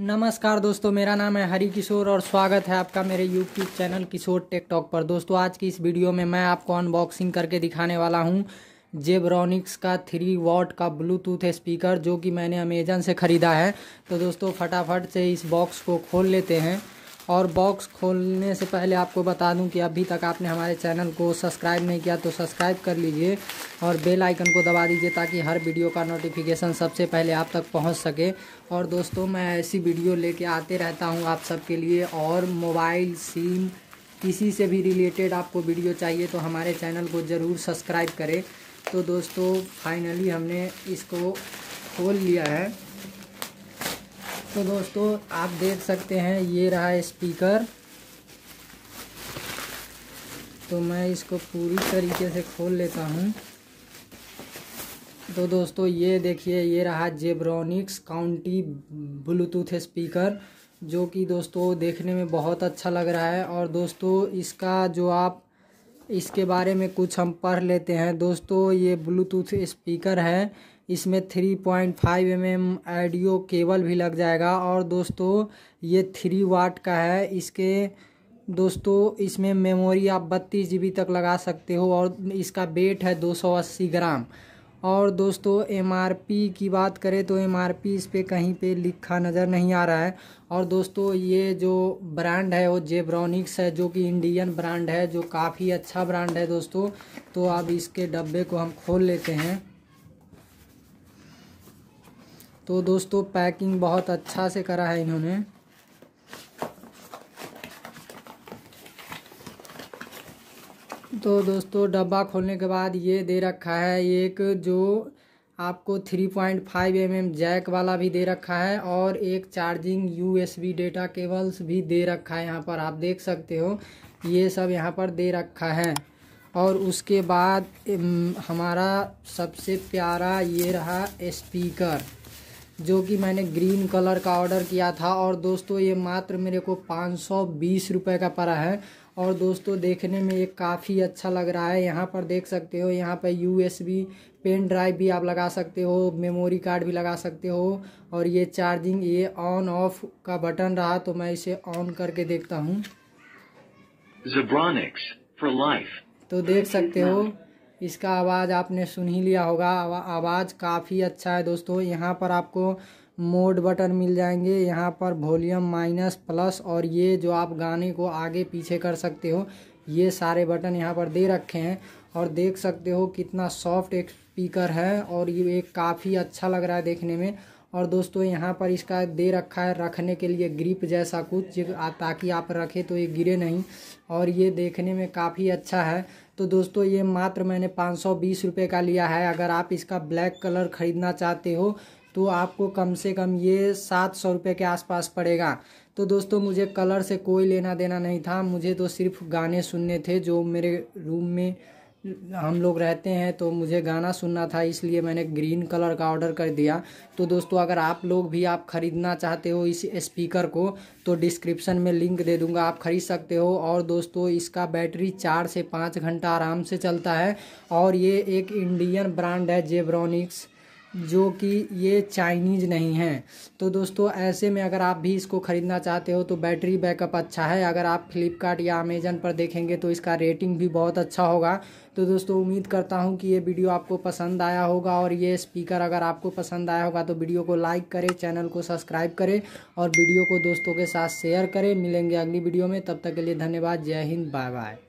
नमस्कार दोस्तों मेरा नाम है हरी किशोर और स्वागत है आपका मेरे YouTube channel Kishore tech talk पर दोस्तों आज की इस वीडियो में मैं आपको अनबॉक्सिंग करके दिखाने वाला हूँ जेब्रॉनिक्स का थ्री वॉट का ब्लूटूथ स्पीकर जो कि मैंने अमेजन से ख़रीदा है तो दोस्तों फटाफट से इस बॉक्स को खोल लेते हैं और बॉक्स खोलने से पहले आपको बता दूं कि अभी तक आपने हमारे चैनल को सब्सक्राइब नहीं किया तो सब्सक्राइब कर लीजिए और बेल आइकन को दबा दीजिए ताकि हर वीडियो का नोटिफिकेशन सबसे पहले आप तक पहुंच सके और दोस्तों मैं ऐसी वीडियो लेके आते रहता हूं आप सबके लिए और मोबाइल सिम किसी से भी रिलेटेड आपको वीडियो चाहिए तो हमारे चैनल को ज़रूर सब्सक्राइब करें तो दोस्तों फाइनली हमने इसको खोल लिया है तो दोस्तों आप देख सकते हैं ये रहा स्पीकर तो मैं इसको पूरी तरीके से खोल लेता हूँ तो दोस्तों ये देखिए ये रहा जेब्रॉनिक्स काउंटी ब्लूटूथ स्पीकर जो कि दोस्तों देखने में बहुत अच्छा लग रहा है और दोस्तों इसका जो आप इसके बारे में कुछ हम पढ़ लेते हैं दोस्तों ये ब्लूटूथ स्पीकर है इसमें three point five m m audio cable भी लग जाएगा और दोस्तों ये थ्री वाट का है इसके दोस्तों इसमें मेमोरी आप बत्तीस जी तक लगा सकते हो और इसका वेट है 280 ग्राम और दोस्तों एम की बात करें तो एम आर इस पर कहीं पे लिखा नज़र नहीं आ रहा है और दोस्तों ये जो ब्रांड है वो जेब्रॉनिक्स है जो कि इंडियन ब्रांड है जो काफ़ी अच्छा ब्रांड है दोस्तों तो अब इसके डब्बे को हम खोल लेते हैं तो दोस्तों पैकिंग बहुत अच्छा से करा है इन्होंने तो दोस्तों डब्बा खोलने के बाद ये दे रखा है एक जो आपको 3.5 पॉइंट mm जैक वाला भी दे रखा है और एक चार्जिंग यूएसबी डेटा केबल्स भी दे रखा है यहाँ पर आप देख सकते हो ये सब यहाँ पर दे रखा है और उसके बाद हमारा सबसे प्यारा ये रहा स्पीकर जो कि मैंने ग्रीन कलर का ऑर्डर किया था और दोस्तों ये मात्र मेरे को पाँच सौ बीस रुपये का पड़ा है और दोस्तों देखने में ये काफ़ी अच्छा लग रहा है यहाँ पर देख सकते हो यहाँ पर U S B pen drive भी आप लगा सकते हो मेमोरी कार्ड भी लगा सकते हो और ये चार्जिंग ये ऑन ऑफ का बटन रहा तो मैं इसे ऑन करके देखता हूँ तो देख सकते हो इसका आवाज़ आपने सुन ही लिया होगा आवाज़ काफ़ी अच्छा है दोस्तों यहाँ पर आपको मोड बटन मिल जाएंगे यहाँ पर वॉल्यूम माइनस प्लस और ये जो आप गाने को आगे पीछे कर सकते हो ये सारे बटन यहाँ पर दे रखे हैं और देख सकते हो कितना सॉफ्ट एक स्पीकर है और ये काफ़ी अच्छा लग रहा है देखने में और दोस्तों यहाँ पर इसका दे रखा है रखने के लिए ग्रिप जैसा कुछ ताकि आप रखें तो ये गिरे नहीं और ये देखने में काफ़ी अच्छा है तो दोस्तों ये मात्र मैंने पाँच सौ बीस रुपये का लिया है अगर आप इसका ब्लैक कलर ख़रीदना चाहते हो तो आपको कम से कम ये सात सौ रुपये के आसपास पड़ेगा तो दोस्तों मुझे कलर से कोई लेना देना नहीं था मुझे तो सिर्फ गाने सुनने थे जो मेरे रूम में हम लोग रहते हैं तो मुझे गाना सुनना था इसलिए मैंने ग्रीन कलर का ऑर्डर कर दिया तो दोस्तों अगर आप लोग भी आप ख़रीदना चाहते हो इस स्पीकर को तो डिस्क्रिप्शन में लिंक दे दूंगा आप ख़रीद सकते हो और दोस्तों इसका बैटरी चार से पाँच घंटा आराम से चलता है और ये एक इंडियन ब्रांड है जेब्रॉनिक्स जो कि ये चाइनीज़ नहीं है तो दोस्तों ऐसे में अगर आप भी इसको ख़रीदना चाहते हो तो बैटरी बैकअप अच्छा है अगर आप फ्लिपकार्ट या अमेज़न पर देखेंगे तो इसका रेटिंग भी बहुत अच्छा होगा तो दोस्तों उम्मीद करता हूँ कि ये वीडियो आपको पसंद आया होगा और ये स्पीकर अगर आपको पसंद आया होगा तो वीडियो को लाइक करें चैनल को सब्सक्राइब करें और वीडियो को दोस्तों के साथ शेयर करें मिलेंगे अगली वीडियो में तब तक के लिए धन्यवाद जय हिंद बाय बाय